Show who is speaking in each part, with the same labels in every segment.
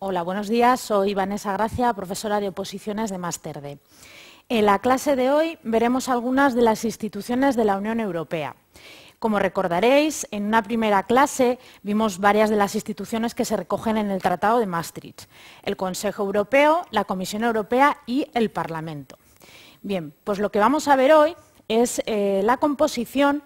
Speaker 1: Hola, buenos días. Soy Vanessa Gracia, profesora de oposiciones de Máster En la clase de hoy veremos algunas de las instituciones de la Unión Europea. Como recordaréis, en una primera clase vimos varias de las instituciones que se recogen en el Tratado de Maastricht, el Consejo Europeo, la Comisión Europea y el Parlamento. Bien, pues lo que vamos a ver hoy es eh, la composición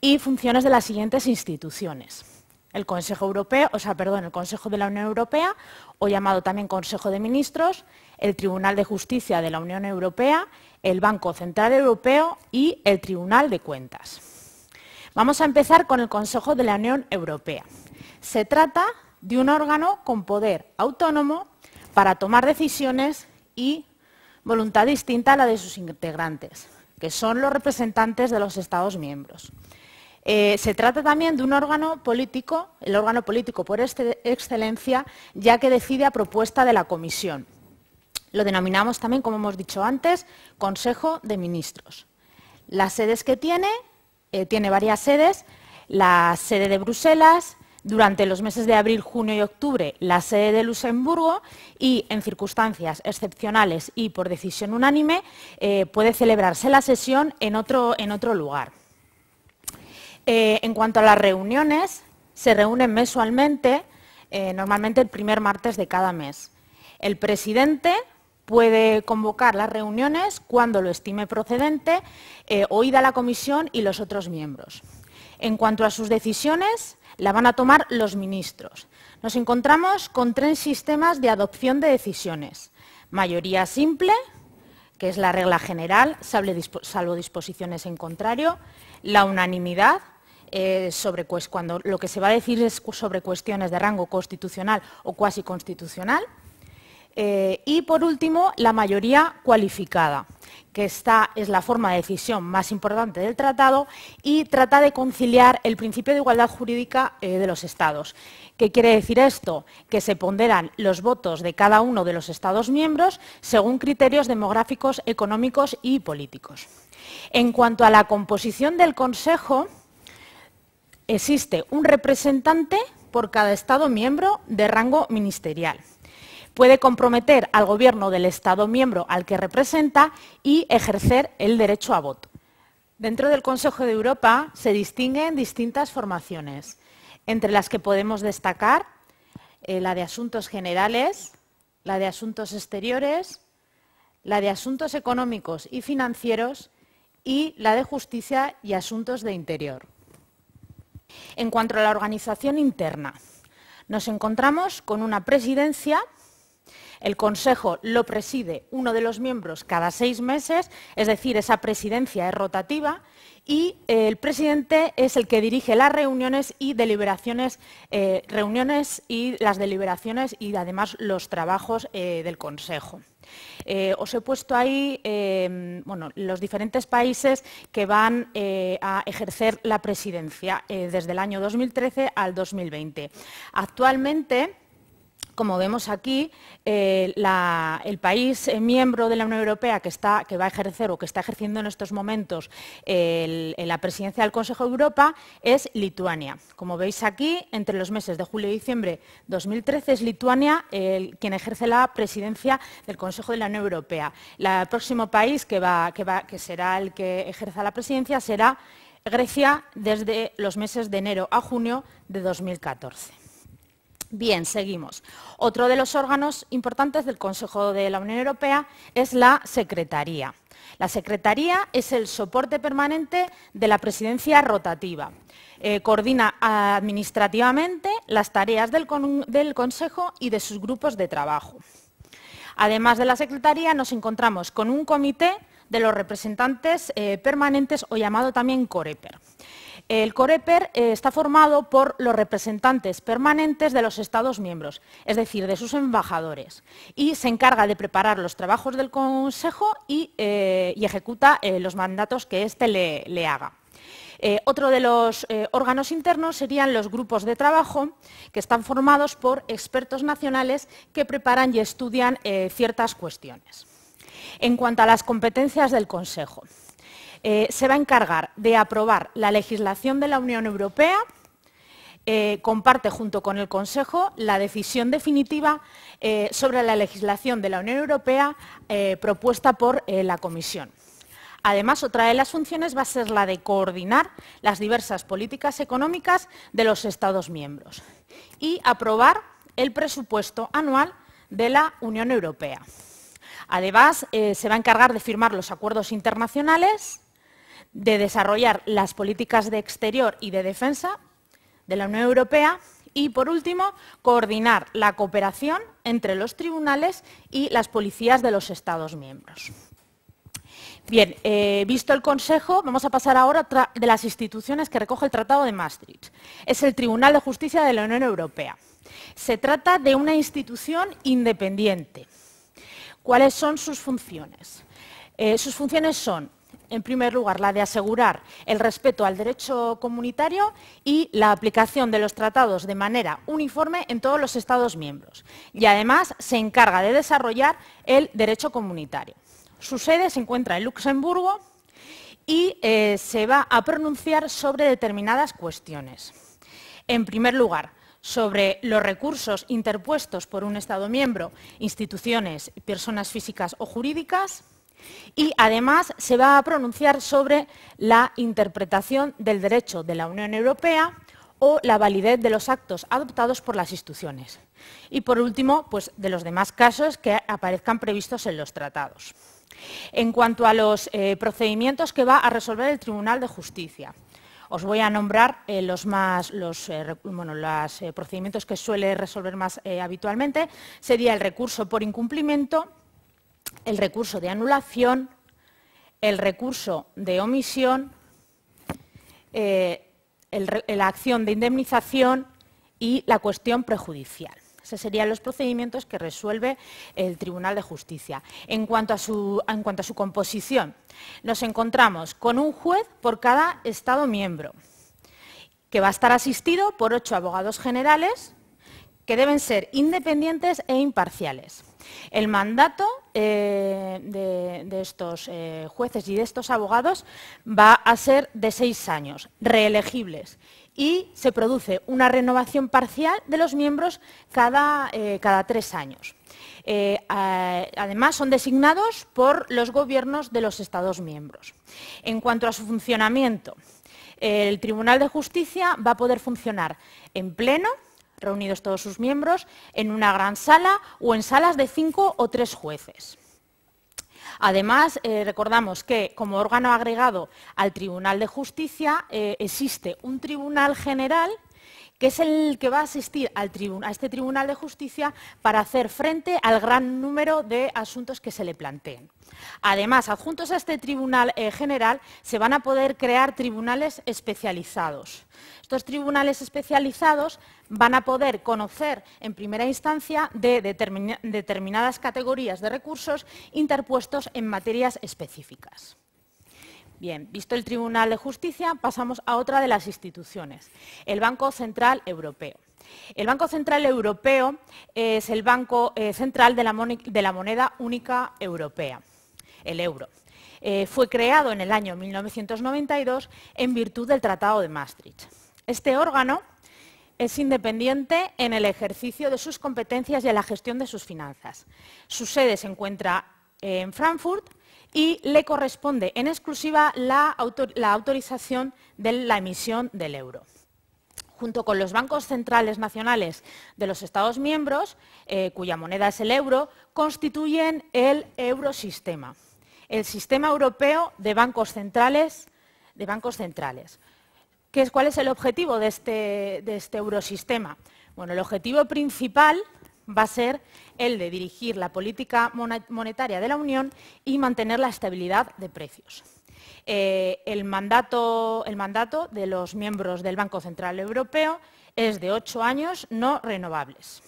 Speaker 1: y funciones de las siguientes instituciones. El Consejo Europeo, o sea, perdón, el Consejo de la Unión Europea, o llamado también Consejo de Ministros, el Tribunal de Justicia de la Unión Europea, el Banco Central Europeo y el Tribunal de Cuentas. Vamos a empezar con el Consejo de la Unión Europea. Se trata de un órgano con poder autónomo para tomar decisiones y voluntad distinta a la de sus integrantes, que son los representantes de los Estados miembros. Eh, se trata también de un órgano político, el órgano político por este, excelencia, ya que decide a propuesta de la Comisión. Lo denominamos también, como hemos dicho antes, Consejo de Ministros. Las sedes que tiene, eh, tiene varias sedes, la sede de Bruselas, durante los meses de abril, junio y octubre la sede de Luxemburgo y, en circunstancias excepcionales y por decisión unánime, eh, puede celebrarse la sesión en otro, lugar. Eh, en cuanto a las reuniones, se reúnen mensualmente, eh, normalmente el primer martes de cada mes. El presidente puede convocar las reuniones cuando lo estime procedente, oída la comisión y los otros miembros. En cuanto a sus decisiones, la van a tomar los ministros. Nos encontramos con tres sistemas de adopción de decisiones. Mayoría simple, que es la regla general, salvo disposiciones en contrario, la unanimidad, eh, cuando lo que se va a decir es sobre cuestiones de rango constitucional o cuasi constitucional, eh, y por último, la mayoría cualificada, que esta es la forma de decisión más importante del tratado y trata de conciliar el principio de igualdad jurídica eh, de los Estados. ¿Qué quiere decir esto? Que se ponderan los votos de cada uno de los Estados miembros según criterios demográficos, económicos y políticos. En cuanto a la composición del Consejo, existe un representante por cada Estado miembro de rango ministerial puede comprometer al gobierno del Estado miembro al que representa y ejercer el derecho a voto. Dentro del Consejo de Europa se distinguen distintas formaciones, entre las que podemos destacar eh, la de Asuntos Generales, la de Asuntos Exteriores, la de Asuntos Económicos y Financieros y la de Justicia y Asuntos de Interior. En cuanto a la organización interna, nos encontramos con una presidencia el Consejo lo preside uno de los miembros cada seis meses, es decir, esa presidencia es rotativa y eh, el presidente es el que dirige las reuniones y deliberaciones, eh, reuniones y las deliberaciones y además los trabajos eh, del Consejo. os he puesto ahí los diferentes países que van a ejercer la presidencia desde el año 2013 al 2020. Actualmente como vemos aquí, eh, el país eh, miembro de la Unión Europea que, va a ejercer o que está ejerciendo en estos momentos la presidencia del Consejo de Europa es Lituania. Como veis aquí, entre los meses de julio y diciembre de 2013 es Lituania quien ejerce la presidencia del Consejo de la Unión Europea. el próximo país que será el que ejerza la presidencia será Grecia desde los meses de enero a junio de 2014. Bien, seguimos. Otro de los órganos importantes del Consejo de la Unión Europea es la Secretaría. La Secretaría es el soporte permanente de la presidencia rotativa. Eh, coordina administrativamente las tareas del, Consejo y de sus grupos de trabajo. Además de la Secretaría, nos encontramos con un comité de los representantes eh, permanentes o llamado también Coreper. El Coreper eh, está formado por los representantes permanentes de los Estados miembros, es decir, de sus embajadores, y se encarga de preparar los trabajos del Consejo y, eh, ejecuta eh, los mandatos que éste le, haga. otro de los órganos internos serían los grupos de trabajo, que están formados por expertos nacionales que preparan y estudian ciertas cuestiones. En cuanto a las competencias del Consejo, eh, se va a encargar de aprobar la legislación de la Unión Europea, eh, comparte junto con el Consejo la decisión definitiva eh, sobre la legislación de la Unión Europea propuesta por la Comisión. Además, otra de las funciones va a ser la de coordinar las diversas políticas económicas de los Estados miembros y aprobar el presupuesto anual de la Unión Europea. Además, se va a encargar de firmar los acuerdos internacionales de desarrollar las políticas de exterior y de defensa de la Unión Europea y, por último, coordinar la cooperación entre los tribunales y las policías de los Estados miembros. Bien, eh, visto el Consejo, vamos a pasar ahora a de las instituciones que recoge el Tratado de Maastricht. Es el Tribunal de Justicia de la Unión Europea. Se trata de una institución independiente. ¿Cuáles son sus funciones? Eh, sus funciones son en primer lugar, la de asegurar el respeto al derecho comunitario y la aplicación de los tratados de manera uniforme en todos los Estados miembros. Y además se encarga de desarrollar el derecho comunitario. Su sede se encuentra en Luxemburgo y eh, se va a pronunciar sobre determinadas cuestiones. En primer lugar, sobre los recursos interpuestos por un Estado miembro, instituciones, personas físicas o jurídicas, y además se va a pronunciar sobre la interpretación del derecho de la Unión Europea o la validez de los actos adoptados por las instituciones. Y por último, pues de los demás casos que aparezcan previstos en los tratados. En cuanto a los eh, procedimientos que va a resolver el Tribunal de Justicia, os voy a nombrar eh, los, más, los eh, procedimientos que suele resolver más habitualmente. Sería el recurso por incumplimiento, el recurso de anulación, el recurso de omisión, eh, la acción de indemnización y la cuestión prejudicial. Esos serían los procedimientos que resuelve el Tribunal de Justicia. En cuanto, a su, en cuanto a su composición, nos encontramos con un juez por cada Estado miembro, que va a estar asistido por ocho abogados generales, que deben ser independientes e imparciales. El mandato eh, de, estos eh, jueces y de estos abogados va a ser de seis años, reelegibles. Y se produce una renovación parcial de los miembros cada, eh, tres años. además, son designados por los gobiernos de los Estados miembros. En cuanto a su funcionamiento, el Tribunal de Justicia va a poder funcionar en pleno, reunidos todos sus miembros, en una gran sala o en salas de cinco o tres jueces. Además, eh, recordamos que como órgano agregado al Tribunal de Justicia eh, existe un Tribunal General que es el que va a asistir a este Tribunal de Justicia para hacer frente al gran número de asuntos que se le planteen. Además, adjuntos a este Tribunal eh, General se van a poder crear tribunales especializados. Estos tribunales especializados van a poder conocer en primera instancia de determinadas categorías de recursos interpuestos en materias específicas. Bien, visto el Tribunal de Justicia, pasamos a otra de las instituciones, el Banco Central Europeo. El Banco Central Europeo es el banco eh, central de la, moneda única europea, el euro. Eh, fue creado en el año 1992 en virtud del Tratado de Maastricht. Este órgano es independiente en el ejercicio de sus competencias y en la gestión de sus finanzas. Su sede se encuentra en Frankfurt y le corresponde en exclusiva la, autorización de la emisión del euro junto con los bancos centrales nacionales de los Estados miembros, eh, cuya moneda es el euro, constituyen el eurosistema, el sistema europeo de bancos centrales. ¿Cuál es el objetivo de este, de este eurosistema? Bueno, el objetivo principal va a ser el de dirigir la política monetaria de la Unión y mantener la estabilidad de precios. Eh, el, mandato, de los miembros del Banco Central Europeo es de ocho años no renovables.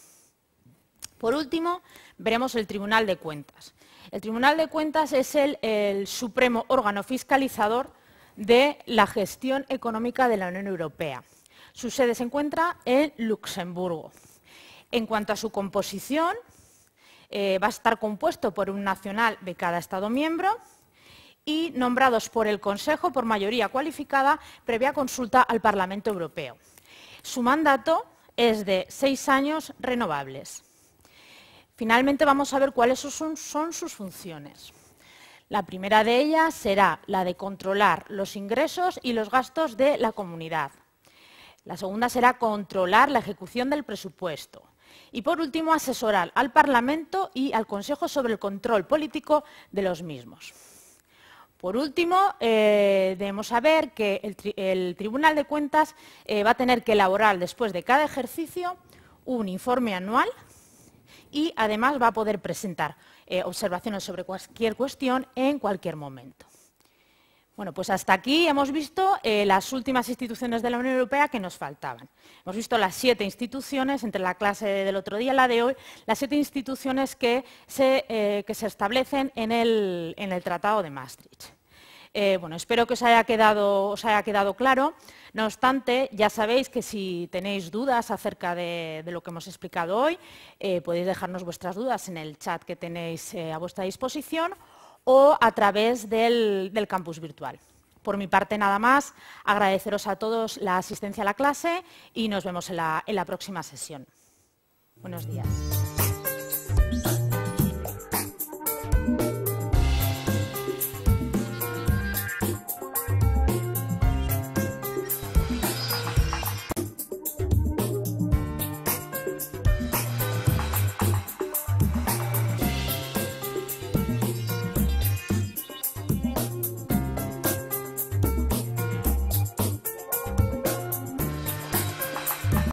Speaker 1: Por último, veremos el Tribunal de Cuentas. El Tribunal de Cuentas es el, supremo órgano fiscalizador de la gestión económica de la Unión Europea. Su sede se encuentra en Luxemburgo. En cuanto a su composición, eh, va a estar compuesto por un nacional de cada Estado miembro y nombrados por el Consejo por mayoría cualificada previa consulta al Parlamento Europeo. Su mandato es de seis años renovables. Finalmente vamos a ver cuáles son sus funciones. La primera de ellas será la de controlar los ingresos y los gastos de la comunidad. La segunda será controlar la ejecución del presupuesto. Y por último, asesorar al Parlamento y al Consejo sobre el control político de los mismos. Por último, eh, debemos saber que el, Tribunal de Cuentas eh, va a tener que elaborar después de cada ejercicio un informe anual y además va a poder presentar eh, observaciones sobre cualquier cuestión en cualquier momento. Bueno, pues hasta aquí hemos visto eh, las últimas instituciones de la Unión Europea que nos faltaban. Hemos visto las siete instituciones, entre la clase del otro día y la de hoy, las siete instituciones que se, eh, establecen en el, Tratado de Maastricht. Eh, bueno, espero que os haya, quedado, claro. No obstante, ya sabéis que si tenéis dudas acerca de lo que hemos explicado hoy, podéis dejarnos vuestras dudas en el chat que tenéis a vuestra disposición o a través del, campus virtual. Por mi parte, nada más. Agradeceros a todos la asistencia a la clase y nos vemos en la próxima sesión. Buenos días.